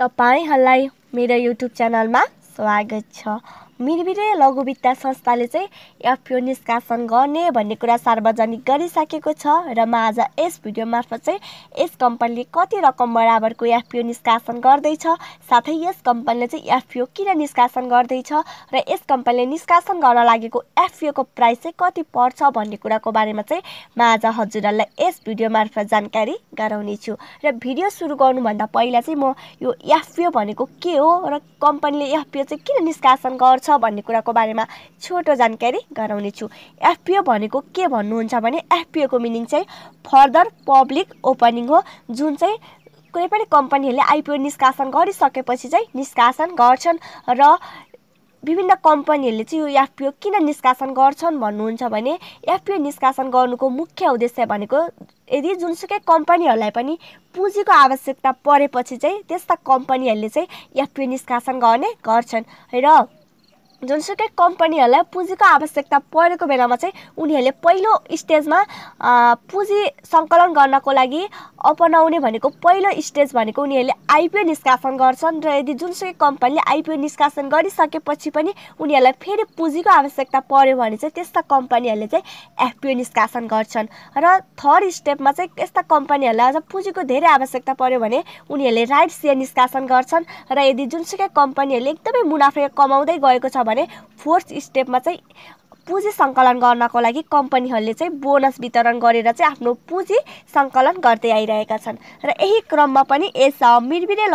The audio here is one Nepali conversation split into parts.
तपाईँहरूलाई मेरो युट्युब च्यानलमा स्वागत छ मिरमिरे लघुवित्त संस्थाले चाहिँ एफपिओ निष्कासन गर्ने भन्ने कुरा सार्वजनिक गरिसकेको छ र म आज यस भिडियो मार्फत चाहिँ यस कम्पनीले कति रकम बराबरको एफपिओ निष्कासन गर्दैछ साथै यस कम्पनीले चाहिँ एफपिओ किन निष्कासन गर्दैछ र यस कम्पनीले निष्कासन गर्न लागेको एफपिओको प्राइस चाहिँ कति पर्छ भन्ने कुराको बारेमा चाहिँ म आज हजुरहरूलाई यस भिडियो मार्फत जानकारी गराउनेछु र भिडियो सुरु गर्नुभन्दा पहिला चाहिँ म यो एफपिओ भनेको के हो र कम्पनीले एफपिओ चाहिँ किन निष्कासन गर्छ छ भन्ने कुराको बारेमा छोटो जानकारी गराउनेछु एफपिओ भनेको के भन्नुहुन्छ भने एफपिओको मिनिङ चाहिँ फर्दर पब्लिक ओपनिङ हो जुन चाहिँ कुनै पनि कम्पनीहरूले आइपिओ निष्कासन गरिसकेपछि चाहिँ निष्कासन गर्छन् र विभिन्न कम्पनीहरूले चाहिँ यो एफपिओ किन निष्कासन गर्छन् भन्नुहुन्छ भने एफपिओ निष्कासन गर्नुको मुख्य उद्देश्य भनेको यदि जुनसुकै कम्पनीहरूलाई पनि पुँजीको आवश्यकता परेपछि चाहिँ त्यस्ता कम्पनीहरूले चाहिँ एफपिओ निष्कासन गर्ने गर्छन् र जुनसुकै कम्पनीहरूलाई पुँजीको आवश्यकता परेको बेलामा चाहिँ उनीहरूले पहिलो स्टेजमा पुँजी सङ्कलन गर्नको लागि अपनाउने भनेको पहिलो स्टेज भनेको उनीहरूले आइपिओ निष्कासन गर्छन् र यदि जुनसुकै कम्पनीले आइपिओ निष्कासन गरिसकेपछि पनि उनीहरूलाई फेरि पुँजीको आवश्यकता पऱ्यो भने चाहिँ त्यस्ता कम्पनीहरूले चाहिँ एफपिओ निष्कासन गर्छन् र थर्ड स्टेपमा चाहिँ यस्ता कम्पनीहरूलाई अझ पुँजीको धेरै आवश्यकता पऱ्यो भने उनीहरूले राइट सेयर निष्कासन गर्छन् र यदि जुनसुकै कम्पनीहरूले एकदमै मुनाफा कमाउँदै गएको छ भने फोर्थ स्टेपमा चाहिँ पुँजी सङ्कलन गर्नको लागि कम्पनीहरूले चाहिँ बोनस वितरण गरेर चाहिँ आफ्नो पुँजी सङ्कलन गर्दै आइरहेका छन् र यही क्रममा पनि यस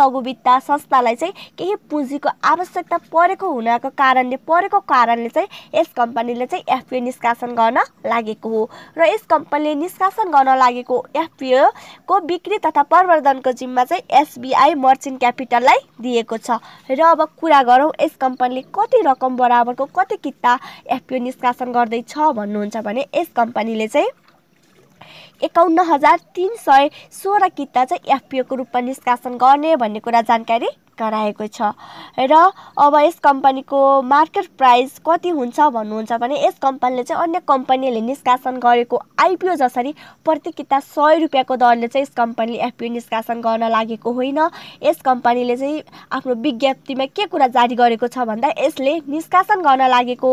लघु वित्त संस्थालाई चाहिँ केही पुँजीको आवश्यकता परेको हुनको कारणले परेको कारणले चाहिँ यस कम्पनीले चाहिँ एफपिओ निष्कासन गर्न लागेको हो र यस कम्पनीले निष्कासन गर्न लागेको एफपिओको बिक्री तथा प्रवर्धनको जिम्मा चाहिँ एसबिआई मर्चेन्ट क्यापिटललाई दिएको छ र अब कुरा गरौँ यस कम्पनीले कति रकम बराबरको कति किता एफपिओ निष्का शासन गर्दैछ भन्नुहुन्छ भने यस कम्पनीले चाहिँ एकाउन्न हजार तिन सय सोह्र किता चाहिँ एफपिओको रूपमा निष्कासन गर्ने भन्ने कुरा जानकारी गराएको छ र अब यस कम्पनीको मार्केट प्राइस कति हुन्छ भन्नुहुन्छ भने यस कम्पनीले चाहिँ अन्य कम्पनीले निष्कासन गरेको आइपिओ जसरी प्रति किता सय रुपियाँको दरले चाहिँ यस कम्पनीले एफपिओ निष्कासन गर्न लागेको होइन यस कम्पनीले चाहिँ आफ्नो विज्ञप्तिमा के कुरा जारी गरेको छ भन्दा यसले निष्कासन गर्न लागेको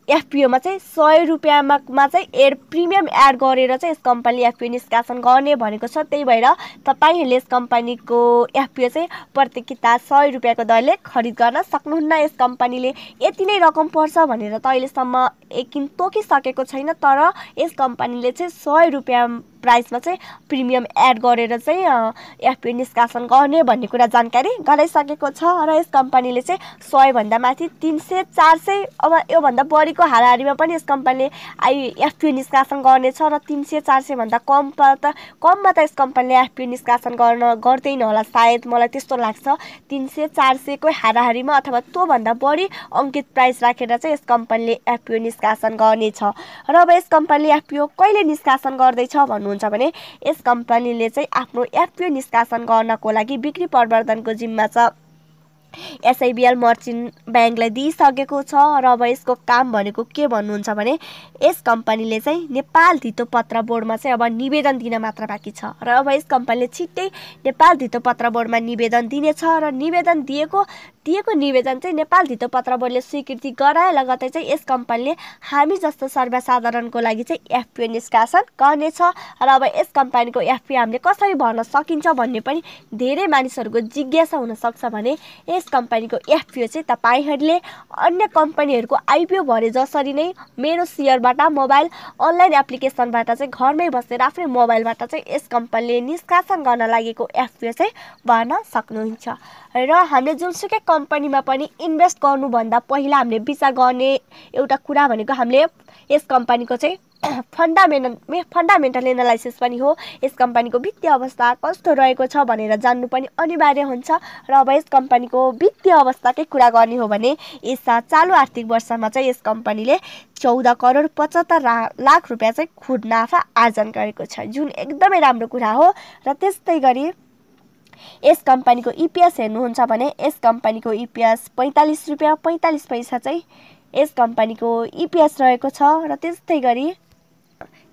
एफपिओमा चाहिँ सय रुपियाँमा चाहिँ एड प्रिमियम एड गरेर चाहिँ यस कम्पनीले एफपिओ निष्कासन गर्ने भनेको छ त्यही भएर तपाईँहरूले यस कम्पनीको एफपिओ चाहिँ प्रत्येक किताब सय रुपियाँको दरले खरिद गर्न सक्नुहुन्न यस कम्पनीले यति नै रकम पर्छ भनेर त अहिलेसम्म एकिन तोकिसकेको छैन तर यस कम्पनीले चाहिँ सय रुपियाँ प्राइसमा चाहिँ प्रिमियम एड गरेर चाहिँ एफपिओ निष्कासन गर्ने भन्ने कुरा जानकारी गराइसकेको छ र यस कम्पनीले चाहिँ सयभन्दा माथि तिन सय चार सय अब योभन्दा बढी को हाराहारीमा पनि यस कम्पनीले एफपिओ निष्कासन गर्नेछ र तिन सय चार सयभन्दा कम त कममा त यस कम्पनीले एफपिओ निष्कासन गर्न गर्दैन होला सायद मलाई त्यस्तो लाग्छ तिन सय चार सयकै हाराहारीमा अथवा त्योभन्दा बढी अङ्कित प्राइस राखेर चाहिँ यस कम्पनीले एफपिओ निष्कासन गर्नेछ र अब यस कम्पनीले एफपिओ कहिले निष्कासन गर्दैछ भन्नुहुन्छ भने यस कम्पनीले चाहिँ आफ्नो एफपिओ निष्कासन गर्नको लागि बिक्री प्रवर्धनको जिम्मा छ एसआइबिएल मर्चेन्ट ब्याङ्कलाई दिइसकेको छ र अब यसको काम भनेको के भन्नुहुन्छ भने यस कम्पनीले चाहिँ नेपाल धितोपत्र बोर्डमा चाहिँ अब निवेदन दिन मात्र बाँकी छ र अब यस कम्पनीले छिट्टै नेपाल धितोपत्र बोर्डमा निवेदन दिनेछ र निवेदन दिएको दिएको निवेदन चाहिँ नेपाल धितो पत्र बोर्डले स्वीकृति गराए लगतै चाहिँ यस कम्पनीले हामी जस्तो सर्वसाधारणको लागि चाहिँ एफपिओ निष्कासन गर्नेछ र अब यस कम्पनीको एफपिओ हामीले कसरी भर्न सकिन्छ भन्ने पनि धेरै मानिसहरूको जिज्ञासा हुनसक्छ भने यस कम्पनीको एफपिओ चाहिँ तपाईँहरूले अन्य कम्पनीहरूको आइपिओ भरे जसरी नै मेरो सेयरबाट मोबाइल अनलाइन एप्लिकेसनबाट चाहिँ घरमै बसेर आफ्नै मोबाइलबाट चाहिँ यस कम्पनीले निष्कासन गर्न लागेको एफपिओ चाहिँ भर्न सक्नुहुन्छ र हामीले जुनसुकै कम्पनीमा पनि इन्भेस्ट गर्नुभन्दा पहिला हामीले विचार गर्ने एउटा कुरा भनेको हामीले यस कम्पनीको चाहिँ फन्डामेन्टल फन्डामेन्टल एनालाइसिस पनि हो यस कम्पनीको वित्तीय अवस्था कस्तो रहेको छ भनेर जान्नु पनि अनिवार्य हुन्छ र अब यस कम्पनीको वित्तीय अवस्थाकै कुरा गर्ने हो भने यस चालु आर्थिक वर्षमा चाहिँ यस कम्पनीले चौध करोड पचहत्तर लाख रुपियाँ चाहिँ खुद नाफा आर्जन गरेको छ जुन एकदमै राम्रो कुरा हो र त्यस्तै गरी यस कम्पनीको इपिएस e हेर्नुहुन्छ भने यस कम्पनीको इपिएस e पैँतालिस रुपियाँ पैँतालिस पैसा चाहिँ यस कम्पनीको इपिएस e रहेको छ र त्यस्तै गरी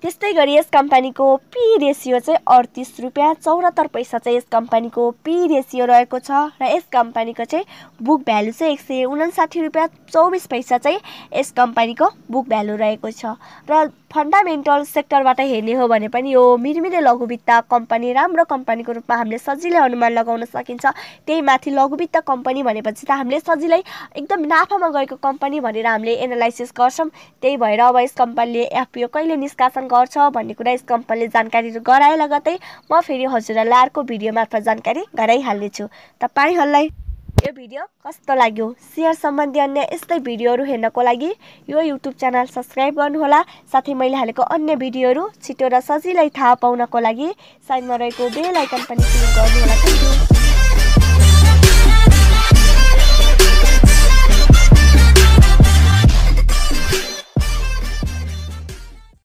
त्यस्तै गरी यस कम्पनीको पी रेसियो चाहिँ अडतिस रुपियाँ चौरात्तर पैसा चाहिँ यस कम्पनीको पी रेसियो रहेको छ र यस कम्पनीको चाहिँ बुक भ्यालु चाहिँ एक सय उनासाठी रुपियाँ चौबिस पैसा चाहिँ यस कम्पनीको बुक भ्यालु रहेको छ र फन्डामेन्टल सेक्टरबाट हेर्ने हो भने पनि यो मिरमिरे लघुवित्त कम्पनी राम्रो कम्पनीको रूपमा हामीले सजिलै अनुमान लगाउन सकिन्छ त्यही माथि लघुवित्त कम्पनी भनेपछि त हामीले सजिलै एकदम नाफामा गएको कम्पनी भनेर हामीले एनालाइसिस गर्छौँ त्यही भएर अब यस कम्पनीले एफपिओ कहिले निष्कासन गर्छ भन्ने कुरा यस कम्पनीले जानकारीहरू गराए लगतै म फेरि हजुरहरूलाई अर्को भिडियो मार्फत जानकारी गराइहाल्नेछु तपाईँहरूलाई यो भिडियो कस्तो लाग्यो सेयर सम्बन्धी अन्य यस्तै भिडियोहरू हेर्नको लागि यो युट्युब च्यानल सब्सक्राइब गर्नुहोला साथै मैले हालेको अन्य भिडियोहरू छिटो र सजिलै थाहा पाउनको लागि साइडमा रहेको बेल आइकन पनि क्लिक गर्नुहोला थ्याङ्क यू